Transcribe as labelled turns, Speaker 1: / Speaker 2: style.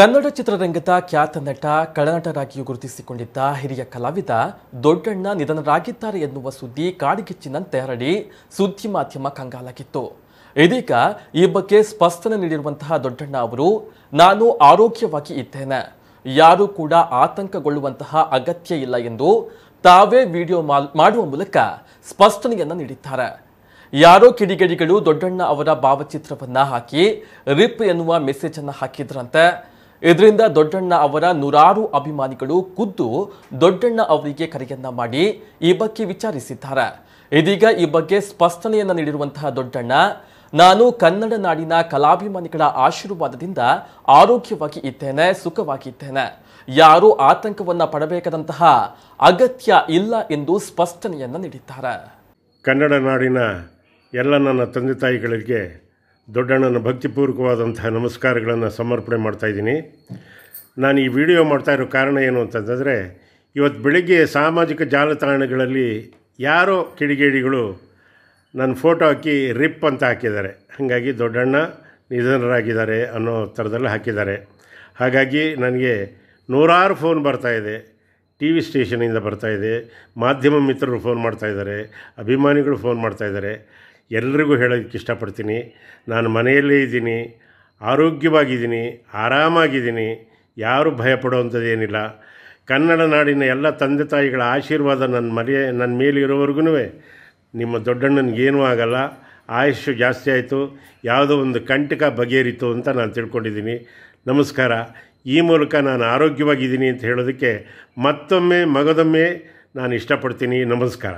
Speaker 1: ಕನ್ನಡ ಚಿತ್ರರಂಗದ ಖ್ಯಾತ ನಟ ಕಳನಟರಾಗಿಯೂ ಗುರುತಿಸಿಕೊಂಡಿದ್ದ ಹಿರಿಯ ಕಲಾವಿದ ದೊಡ್ಡಣ್ಣ ನಿಧನರಾಗಿದ್ದಾರೆ ಎನ್ನುವ ಸುದ್ದಿ ಕಾಡಿಗಿಚ್ಚಿನಂತೆ ಹರಡಿ ಸುದ್ದಿ ಮಾಧ್ಯಮ ಕಂಗಾಲಾಗಿತ್ತು ಇದೀಗ ಈ ಬಗ್ಗೆ ಸ್ಪಷ್ಟನೆ ನೀಡಿರುವಂತಹ ದೊಡ್ಡಣ್ಣ ಅವರು ನಾನು ಆರೋಗ್ಯವಾಗಿ ಇದ್ದೇನೆ ಯಾರೂ ಕೂಡ ಆತಂಕಗೊಳ್ಳುವಂತಹ ಅಗತ್ಯ ಇಲ್ಲ ಎಂದು ತಾವೇ ವಿಡಿಯೋ ಮಾಡುವ ಮೂಲಕ ಸ್ಪಷ್ಟನೆಯನ್ನು ನೀಡಿದ್ದಾರೆ ಯಾರೋ ಕಿಡಿಗಡಿಗಳು ದೊಡ್ಡಣ್ಣ ಅವರ ಭಾವಚಿತ್ರವನ್ನ ಹಾಕಿ ರಿಪ್ ಎನ್ನುವ ಮೆಸೇಜನ್ನು ಹಾಕಿದ್ರಂತೆ ಇದರಿಂದ ದೊಡ್ಡಣ್ಣ ಅವರ ನೂರಾರು ಅಭಿಮಾನಿಗಳು ಖುದ್ದು ದೊಡ್ಡಣ್ಣ ಅವರಿಗೆ ಕರೆಯನ್ನ ಮಾಡಿ ಈ ಬಗ್ಗೆ ವಿಚಾರಿಸಿದ್ದಾರೆ ಇದೀಗ ಈ ಬಗ್ಗೆ ಸ್ಪಷ್ಟನೆಯನ್ನು ನೀಡಿರುವಂತಹ ದೊಡ್ಡಣ್ಣ ನಾನು ಕನ್ನಡ ನಾಡಿನ ಕಲಾಭಿಮಾನಿಗಳ ಆಶೀರ್ವಾದದಿಂದ ಆರೋಗ್ಯವಾಗಿ ಇದ್ದೇನೆ ಸುಖವಾಗಿದ್ದೇನೆ ಯಾರು ಆತಂಕವನ್ನ ಪಡಬೇಕಾದಂತಹ ಅಗತ್ಯ ಇಲ್ಲ ಎಂದು ಸ್ಪಷ್ಟನೆಯನ್ನು ನೀಡಿದ್ದಾರೆ
Speaker 2: ಕನ್ನಡ ನಾಡಿನ ಎಲ್ಲ ನನ್ನ ತಂದೆ ತಾಯಿಗಳಿಗೆ ದೊಡ್ಡಣ್ಣನ ಭಕ್ತಿಪೂರ್ವಕವಾದಂತಹ ನಮಸ್ಕಾರಗಳನ್ನು ಸಮರ್ಪಣೆ ಮಾಡ್ತಾಯಿದ್ದೀನಿ ನಾನು ಈ ವಿಡಿಯೋ ಮಾಡ್ತಾ ಇರೋ ಕಾರಣ ಏನು ಅಂತಂದರೆ ಇವತ್ತು ಬೆಳಿಗ್ಗೆ ಸಾಮಾಜಿಕ ಜಾಲತಾಣಗಳಲ್ಲಿ ಯಾರೋ ಕಿಡಿಗೇಡಿಗಳು ನನ್ನ ಫೋಟೋ ಹಾಕಿ ರಿಪ್ ಅಂತ ಹಾಕಿದ್ದಾರೆ ಹಾಗಾಗಿ ದೊಡ್ಡಣ್ಣ ನಿಧನರಾಗಿದ್ದಾರೆ ಅನ್ನೋ ಥರದಲ್ಲಿ ಹಾಕಿದ್ದಾರೆ ಹಾಗಾಗಿ ನನಗೆ ನೂರಾರು ಫೋನ್ ಬರ್ತಾಯಿದೆ ಟಿ ವಿ ಸ್ಟೇಷನಿಂದ ಬರ್ತಾಯಿದೆ ಮಾಧ್ಯಮ ಮಿತ್ರರು ಫೋನ್ ಮಾಡ್ತಾಯಿದ್ದಾರೆ ಅಭಿಮಾನಿಗಳು ಫೋನ್ ಮಾಡ್ತಾಯಿದ್ದಾರೆ ಎಲ್ರಿಗೂ ಹೇಳೋದಕ್ಕೆ ಇಷ್ಟಪಡ್ತೀನಿ ನಾನು ಮನೆಯಲ್ಲೇ ಇದ್ದೀನಿ ಆರೋಗ್ಯವಾಗಿದ್ದೀನಿ ಆರಾಮಾಗಿದ್ದೀನಿ ಯಾರೂ ಭಯಪಡುವಂಥದ್ದೇನಿಲ್ಲ ಕನ್ನಡ ನಾಡಿನ ಎಲ್ಲ ತಂದೆ ತಾಯಿಗಳ ಆಶೀರ್ವಾದ ನನ್ನ ಮರೆಯ ನನ್ನ ಇರೋವರೆಗೂ ನಿಮ್ಮ ದೊಡ್ಡಣ್ಣನಿಗೆ ಆಗಲ್ಲ ಆಯುಷ್ಯು ಜಾಸ್ತಿ ಆಯಿತು ಯಾವುದೋ ಒಂದು ಕಂಟಕ ಬಗೆಹರಿತು ಅಂತ ನಾನು ತಿಳ್ಕೊಂಡಿದ್ದೀನಿ ನಮಸ್ಕಾರ ಈ ಮೂಲಕ ನಾನು ಆರೋಗ್ಯವಾಗಿದ್ದೀನಿ ಅಂತ ಹೇಳೋದಕ್ಕೆ ಮತ್ತೊಮ್ಮೆ ಮಗದೊಮ್ಮೆ ನಾನು ಇಷ್ಟಪಡ್ತೀನಿ ನಮಸ್ಕಾರ